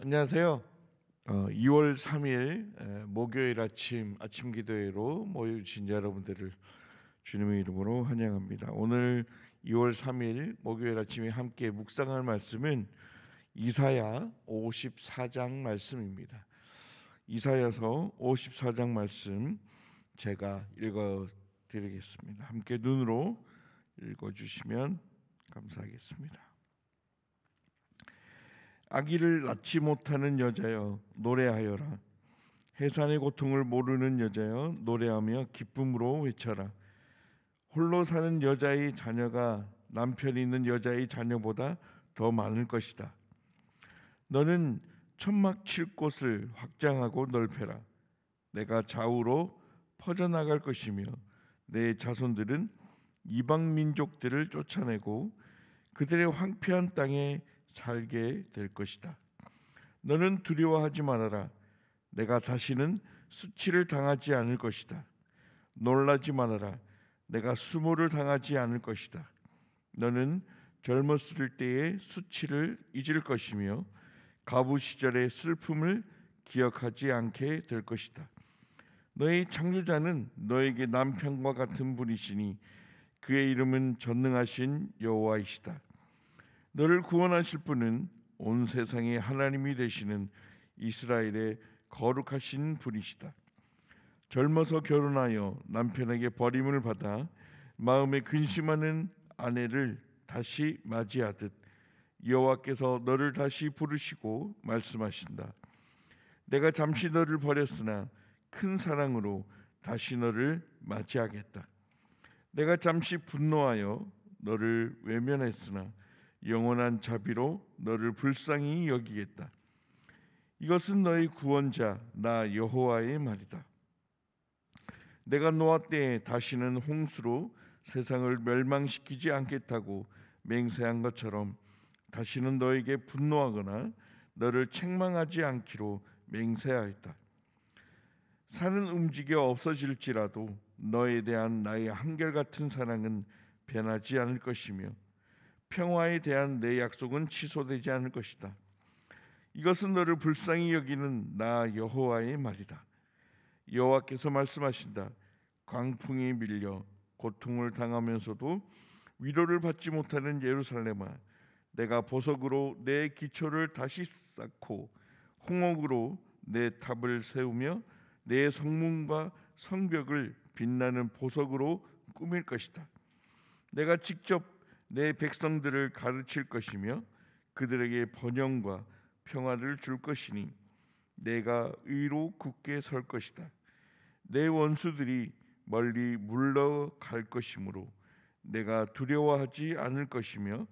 안녕하세요. 2월 어, 3일 목요일 아침 아침 기도회로 모여주신 여러분들을 주님의 이름으로 환영합니다. 오늘 2월 3일 목요일 아침에 함께 묵상할 말씀은 이사야 54장 말씀입니다. 이사야서 54장 말씀 제가 읽어 드리겠습니다. 함께 눈으로 읽어 주시면 감사하겠습니다. 아기를 낳지 못하는 여자여 노래하여라 해산의 고통을 모르는 여자여 노래하며 기쁨으로 외쳐라 홀로 사는 여자의 자녀가 남편이 있는 여자의 자녀보다 더 많을 것이다 너는 천막 칠 곳을 확장하고 넓혀라 내가 좌우로 퍼져나갈 것이며 내 자손들은 이방 민족들을 쫓아내고 그들의 황폐한 땅에 살게 될 것이다. 너는 두려워하지 말아라. 내가 다시는 수치를 당하지 않을 것이다. 놀라지 말아라. 내가 수모를 당하지 않을 것이다. 너는 젊었을 때의 수치를 잊을 것이며 가부 시절의 슬픔을 기억하지 않게 될 것이다. 너의 창조자는 너에게 남편과 같은 분이시니 그의 이름은 전능하신 여호와이시다. 너를 구원하실 분은 온 세상의 하나님이 되시는 이스라엘의 거룩하신 분이시다. 젊어서 결혼하여 남편에게 버림을 받아 마음에 근심하는 아내를 다시 맞이하듯 여호와께서 너를 다시 부르시고 말씀하신다. 내가 잠시 너를 버렸으나 큰 사랑으로 다시 너를 맞이하겠다. 내가 잠시 분노하여 너를 외면했으나 영원한 자비로 너를 불쌍히 여기겠다. 이것은 너희 구원자 나 여호와의 말이다. 내가 노아 때 다시는 홍수로 세상을 멸망시키지 않겠다고 맹세한 것처럼 다시는 너에게 분노하거나 너를 책망하지 않기로 맹세하였다. 산은 움직여 없어질지라도 너에 대한 나의 한결같은 사랑은 변하지 않을 것이며 평화에 대한 내 약속은 취소되지 않을 것이다. 이것은 너를 불쌍히 여기는 나 여호와의 말이다. 여호와께서 말씀하신다. 광풍이 밀려 고통을 당하면서도 위로를 받지 못하는 예루살렘아, 내가 보석으로 내 기초를 다시 쌓고 홍옥으로 내 탑을 세우며 내 성문과 성벽을 빛나는 보석으로 꾸밀 것이다. 내가 직접 내 백성들을 가르칠 것이며 그들에게 번영과 평화를 줄 것이니 내가 의로 굳게 설 것이다. 내 원수들이 멀리 물러갈 것이므로 내가 두려워하지 않을 것이며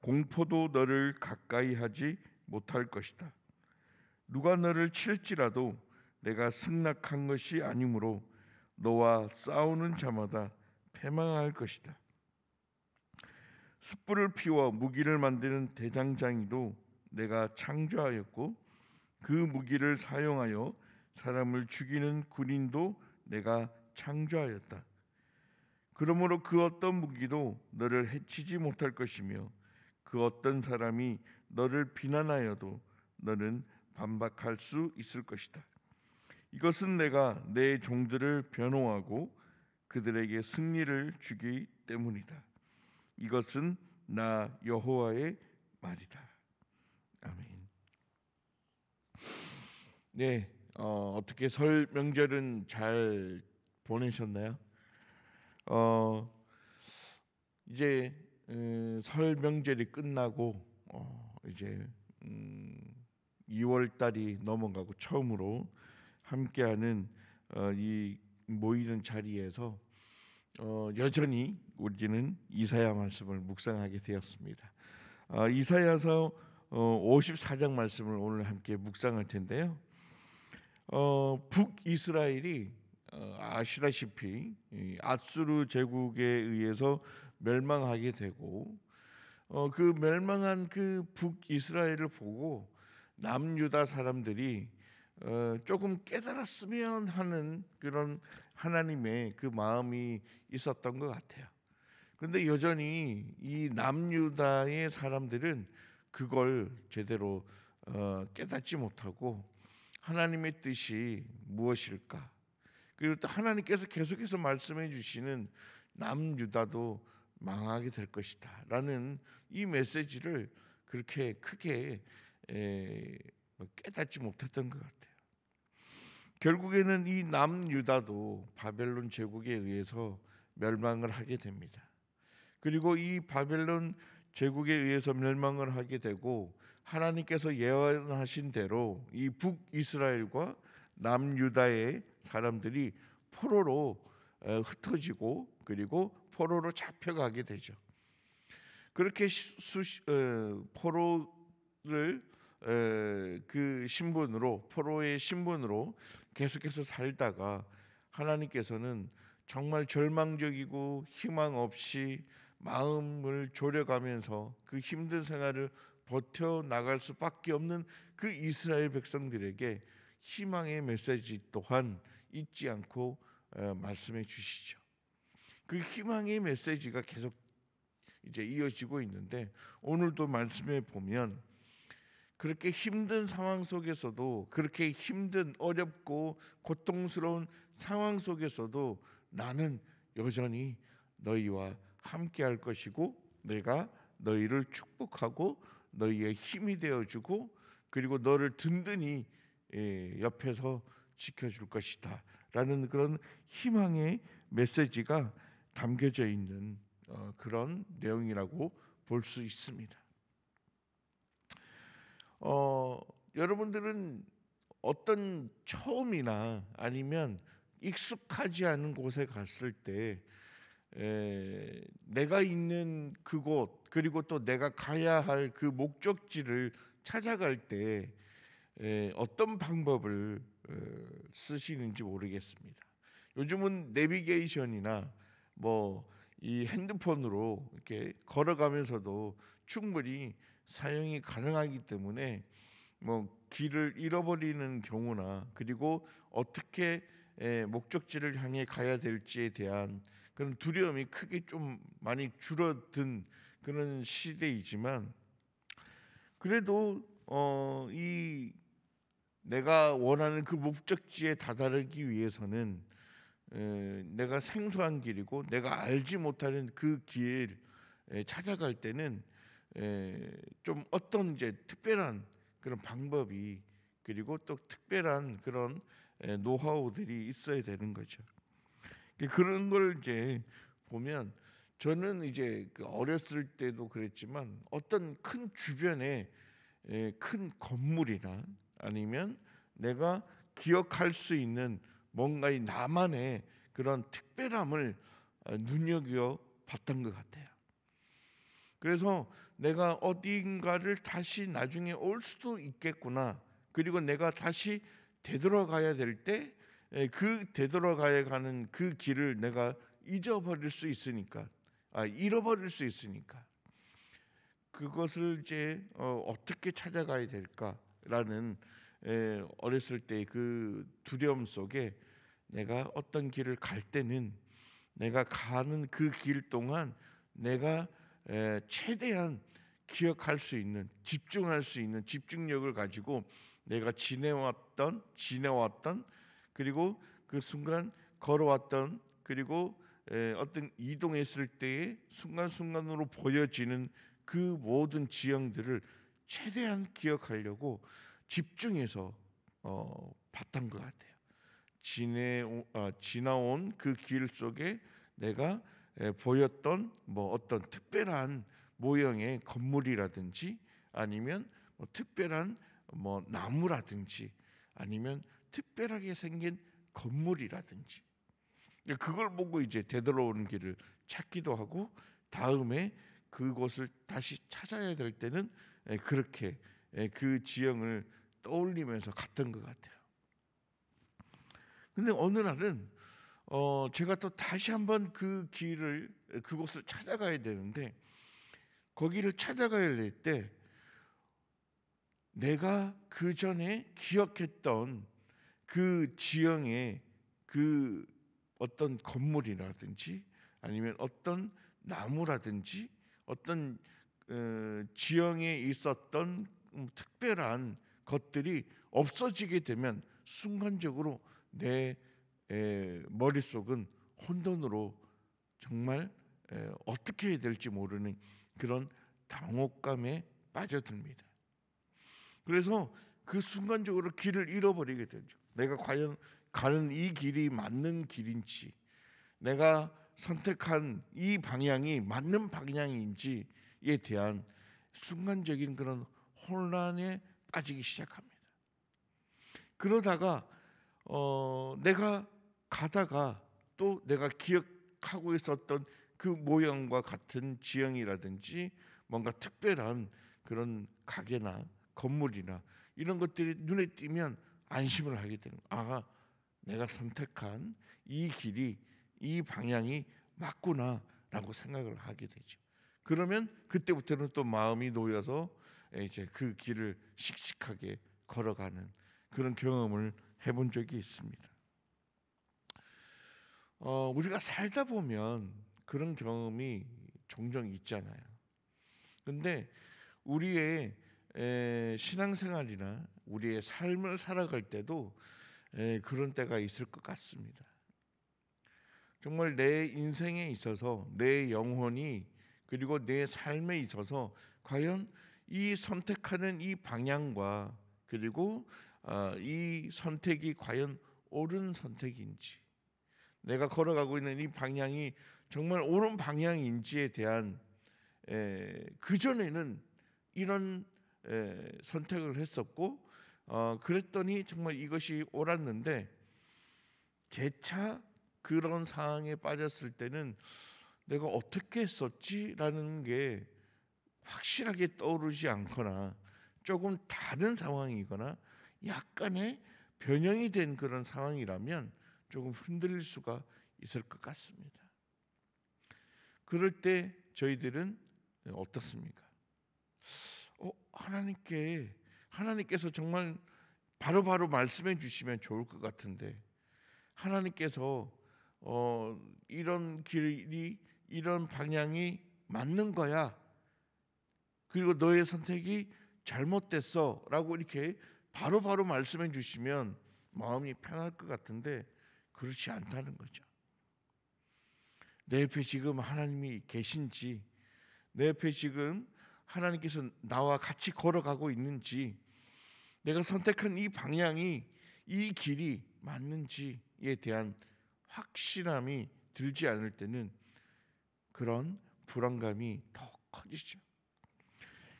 공포도 너를 가까이 하지 못할 것이다. 누가 너를 칠지라도 내가 승낙한 것이 아니므로 너와 싸우는 자마다 패망할 것이다. 숯불을 피워 무기를 만드는 대장장이도 내가 창조하였고 그 무기를 사용하여 사람을 죽이는 군인도 내가 창조하였다. 그러므로 그 어떤 무기도 너를 해치지 못할 것이며 그 어떤 사람이 너를 비난하여도 너는 반박할 수 있을 것이다. 이것은 내가 내 종들을 변호하고 그들에게 승리를 주기 때문이다. 이것은 나 여호와의 말이다. 아멘. 네, 어, 어떻게 설 명절은 잘 보내셨나요? 어, 이제 음, 설 명절이 끝나고 어, 이제 음, 2월 달이 넘어가고 처음으로 함께하는 어, 이 모이는 자리에서 어, 여전히 우리는 이사야 말씀을 묵상하게 되었습니다. 아, 이사야서 54장 어, 말씀을 오늘 함께 묵상할 텐데요. 어, 북이스라엘이 어, 아시다시피 아수르 제국에 의해서 멸망하게 되고 어, 그 멸망한 그 북이스라엘을 보고 남유다 사람들이 어, 조금 깨달았으면 하는 그런 하나님의 그 마음이 있었던 것 같아요. 근데 여전히 이 남유다의 사람들은 그걸 제대로 어, 깨닫지 못하고 하나님의 뜻이 무엇일까? 그리고 또 하나님께서 계속해서 말씀해 주시는 남유다도 망하게 될 것이다. 라는 이 메시지를 그렇게 크게 깨닫지 못했던 것 같아요. 결국에는 이 남유다도 바벨론 제국에 의해서 멸망을 하게 됩니다. 그리고 이 바벨론 제국에 의해서 멸망을 하게 되고 하나님께서 예언하신 대로 이 북이스라엘과 남유다의 사람들이 포로로 흩어지고 그리고 포로로 잡혀가게 되죠. 그렇게 수시, 에, 어, 포로를 에, 그 신분으로 포로의 신분으로 계속해서 살다가 하나님께서는 정말 절망적이고 희망 없이 마음을 졸여가면서 그 힘든 생활을 버텨 나갈 수밖에 없는 그 이스라엘 백성들에게 희망의 메시지 또한 잊지 않고 말씀해 주시죠. 그 희망의 메시지가 계속 이제 이어지고 있는데 오늘도 말씀해 보면 그렇게 힘든 상황 속에서도 그렇게 힘든 어렵고 고통스러운 상황 속에서도 나는 여전히 너희와 함께 할 것이고 내가 너희를 축복하고 너희의 힘이 되어 주고 그리고 너를 든든히 예, 옆에서 지켜줄 것이다라는 그런 희망의 메시지가 담겨져 있는 어, 그런 내용이라고 볼 수 있습니다. 어, 여러분들은 어떤 처음이나 아니면 익숙하지 않은 곳에 갔을 때 에, 내가 있는 그곳 그리고 또 내가 가야 할 그 목적지를 찾아갈 때 에, 어떤 방법을 에, 어, 쓰시는지 모르겠습니다. 요즘은 내비게이션이나 뭐 이 핸드폰으로 이렇게 걸어가면서도 충분히 사용이 가능하기 때문에 뭐 길을 잃어버리는 경우나 그리고 어떻게 에, 목적지를 향해 가야 될지에 대한 그런 두려움이 크게 좀 많이 줄어든 그런 시대이지만 그래도 어, 이 내가 원하는 그 목적지에 다다르기 위해서는 에, 내가 생소한 길이고 내가 알지 못하는 그 길을 찾아갈 때는 에, 좀 어떤 이제 특별한 그런 방법이 그리고 또 특별한 그런 노하우들이 있어야 되는 거죠. 그, 그런 걸 이제 보면 저는 이제 그 어렸을 때도 그랬지만 어떤 큰 주변에 예, 큰 건물이나 아니면 내가 기억할 수 있는 뭔가의 나만의 그런 특별함을 어, 눈여겨 봤던 것 같아요. 그래서 내가 어딘가를 다시 나중에 올 수도 있겠구나. 그리고 내가 다시 되돌아가야 될때 예, 그 되돌아가야 하는그 길을 내가 잊어버릴 수 있으니까, 아, 잃어버릴 수 있으니까 그것을 이제 어, 떻게 찾아가야 될까라는 예, 어렸을 때 그 두려움 속에 내가 어떤 길을 갈 때는 내가 가는 그 길 동안 내가 예, 최대한 기억할 수 있는 집중할 수 있는 집중력을 가지고 내가 지내왔던 지내왔던 그리고 그 순간 걸어왔던 그리고 어떤 이동했을 때의 순간순간으로 보여지는 그 모든 지형들을 최대한 기억하려고 집중해서 어, 봤던 것 같아요. 지내 아, 지나온 그 길 속에 내가 에, 보였던 뭐 어떤 특별한 모형의 건물이라든지 아니면 뭐 특별한 뭐 나무라든지 아니면 특별하게 생긴 건물이라든지 그걸 보고 이제 되돌아오는 길을 찾기도 하고 다음에 그곳을 다시 찾아야 될 때는 예, 그렇게 예, 그 지형을 떠올리면서 갔던 것 같아요. 근데 어느 날은 어 제가 또 다시 한번 그 길을 그곳을 찾아가야 되는데 거기를 찾아가야 될 때 내가 그 전에 기억했던 그지형에그 어떤 건물이라든지 아니면 어떤 나무라든지 어떤 어, 지형에 있었던 특별한 것들이 없어지게 되면 순간적으로 내 머릿속은 혼돈으로 정말 어떻게 해야 될지 모르는 그런 당혹감에 빠져듭니다. 그래서 그 순간적으로 길을 잃어버리게 되죠. 내가 과연 가는 이 길이 맞는 길인지 내가 선택한 이 방향이 맞는 방향인지에 대한 순간적인 그런 혼란에 빠지기 시작합니다. 그러다가 어, 내가 가다가 또 내가 기억하고 있었던 그 모형과 같은 지형이라든지 뭔가 특별한 그런 가게나 건물이나 이런 것들이 눈에 띄면 안심을 하게 되는 아가 내가 선택한 이 길이 이 방향이 맞구나라고 생각을 하게 되죠. 그러면 그때부터는 또 마음이 놓여서 이제 그 길을 씩씩하게 걸어가는 그런 경험을 해본 적이 있습니다. 어, 우리가 살다 보면 그런 경험이 종종 있잖아요. 근데 우리의 에, 신앙생활이나 우리의 삶을 살아갈 때도 그런 때가 있을 것 같습니다. 정말 내 인생에 있어서 내 영혼이 그리고 내 삶에 있어서 과연 이 선택하는 이 방향과 그리고 아, 이 선택이 과연 옳은 선택인지 내가 걸어가고 있는 이 방향이 정말 옳은 방향인지에 대한 그 전에는 이런 선택을 했었고 어, 그랬더니 정말 이것이 옳았는데 재차 그런 상황에 빠졌을 때는 내가 어떻게 했었지라는 게 확실하게 떠오르지 않거나 조금 다른 상황이거나 약간의 변형이 된 그런 상황이라면 조금 흔들릴 수가 있을 것 같습니다. 그럴 때 저희들은 어떻습니까? 어, 하나님께 하나님께서 정말 바로바로 바로 말씀해 주시면 좋을 것 같은데 하나님께서 어, 이런 길이 이런 방향이 맞는 거야. 그리고 너의 선택이 잘못됐어라고 이렇게 바로바로 바로 말씀해 주시면 마음이 편할 것 같은데 그렇지 않다는 거죠. 내 옆에 지금 하나님이 계신지 내 옆에 지금 하나님께서 나와 같이 걸어가고 있는지 내가 선택한 이 방향이 이 길이 맞는지에 대한 확신함이 들지 않을 때는 그런 불안감이 더 커지죠.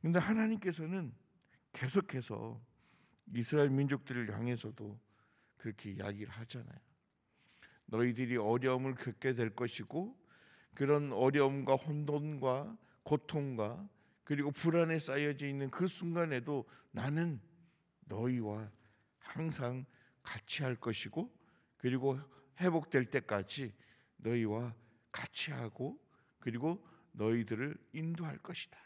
근데 하나님께서는 계속해서 이스라엘 민족들을 향해서도 그렇게 이야기를 하잖아요. 너희들이 어려움을 겪게 될 것이고 그런 어려움과 혼돈과 고통과 그리고 불안에 쌓여져 있는 그 순간에도 나는 너희와 항상 같이 할 것이고 그리고 회복될 때까지 너희와 같이 하고 그리고 너희들을 인도할 것이다.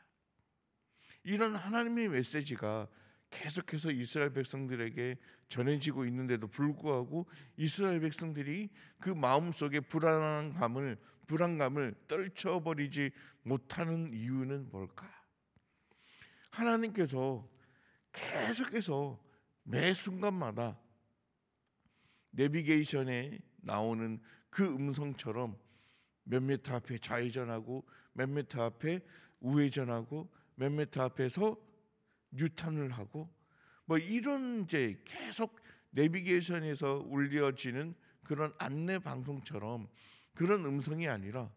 이런 하나님의 메시지가 계속해서 이스라엘 백성들에게 전해지고 있는데도 불구하고 이스라엘 백성들이 그 마음속의 불안감을 불안감을 떨쳐버리지 못하는 이유는 뭘까? 하나님께서 계속해서 매 순간마다 내비게이션에 나오는 그 음성처럼 몇 미터 앞에 좌회전하고 몇 미터 앞에 우회전하고 몇 미터 앞에서 뉴턴을 하고 뭐 이런 이제 계속 내비게이션에서 울려지는 그런 안내 방송처럼 그런 음성이 아니라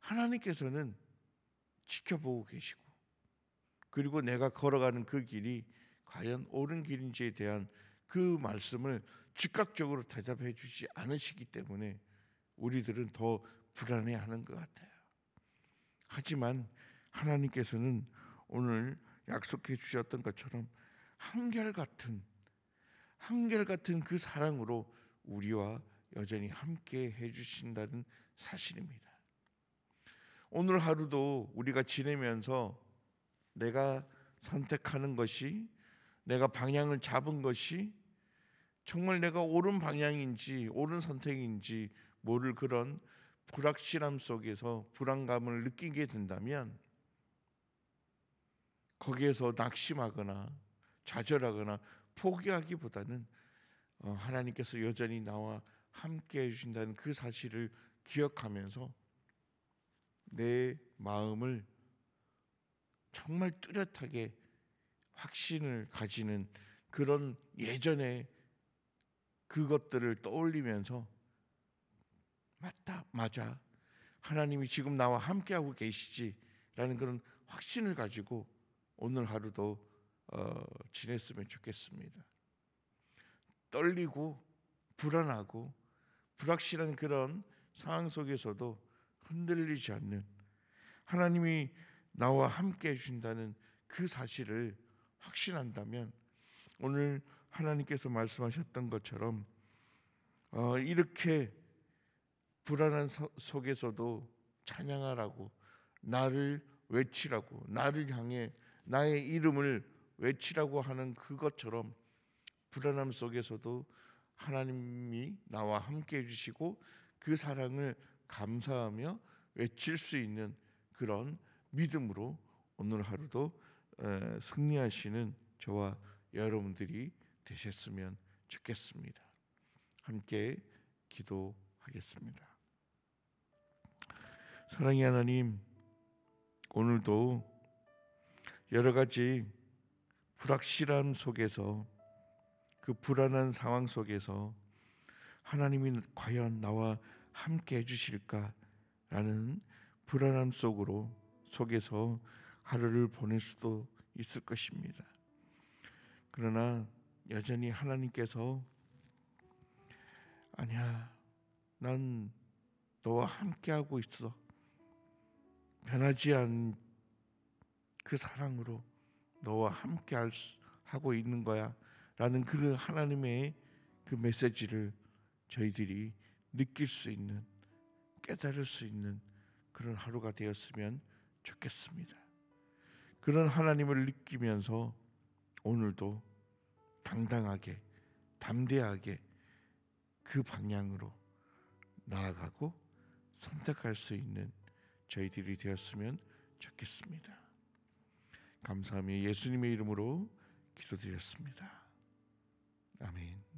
하나님께서는 지켜보고 계시고 그리고 내가 걸어가는 그 길이 과연 옳은 길인지에 대한 그 말씀을 즉각적으로 대답해 주지 않으시기 때문에 우리들은 더 불안해하는 것 같아요. 하지만 하나님께서는 오늘 약속해 주셨던 것처럼 한결같은 한결같은 그 사랑으로 우리와 여전히 함께 해 주신다는 사실입니다. 오늘 하루도 우리가 지내면서 내가 선택하는 것이 내가 방향을 잡은 것이 정말 내가 옳은 방향인지 옳은 선택인지 모를 그런 불확실함 속에서 불안감을 느끼게 된다면 거기에서 낙심하거나 좌절하거나 포기하기보다는 어, 하나님께서 여전히 나와 함께 해주신다는 그 사실을 기억하면서 내 마음을 정말 뚜렷하게 확신을 가지는 그런 예전의 그것들을 떠올리면서 맞다 맞아 하나님이 지금 나와 함께하고 계시지라는 그런 확신을 가지고 오늘 하루도 어, 지냈으면 좋겠습니다. 떨리고 불안하고 불확실한 그런 상황 속에서도 흔들리지 않는 하나님이 나와 함께 해주신다는 그 사실을 확신한다면 오늘 하나님께서 말씀하셨던 것처럼 어, 이렇게 불안한 서, 속에서도 찬양하라고 나를 외치라고 나를 향해 나의 이름을 외치라고 하는 그것처럼 불안함 속에서도 하나님이 나와 함께 해주시고 그 사랑을 감사하며 외칠 수 있는 그런 믿음으로 오늘 하루도 승리하시는 저와 여러분들이 되셨으면 좋겠습니다. 함께 기도하겠습니다. 사랑의 하나님, 오늘도 여러 가지 불확실함 속에서 그 불안한 상황 속에서 하나님이 과연 나와 함께 해주실까라는 불안함 속으로 속에서 하루를 보낼 수도 있을 것입니다. 그러나 여전히 하나님께서 아니야, 난 너와 함께하고 있어. 변하지 않은 그 사랑으로 너와 함께 수, 하고 있는 거야. 라는 그 하나님의 그 메시지를 저희들이 느낄 수 있는, 깨달을 수 있는 그런 하루가 되었으면 좋겠습니다. 그런 하나님을 느끼면서 오늘도 당당하게 담대하게 그 방향으로 나아가고 선택할 수 있는 저희들이 되었으면 좋겠습니다. 감사합니다 예수님의 이름으로 기도드렸습니다. 아멘.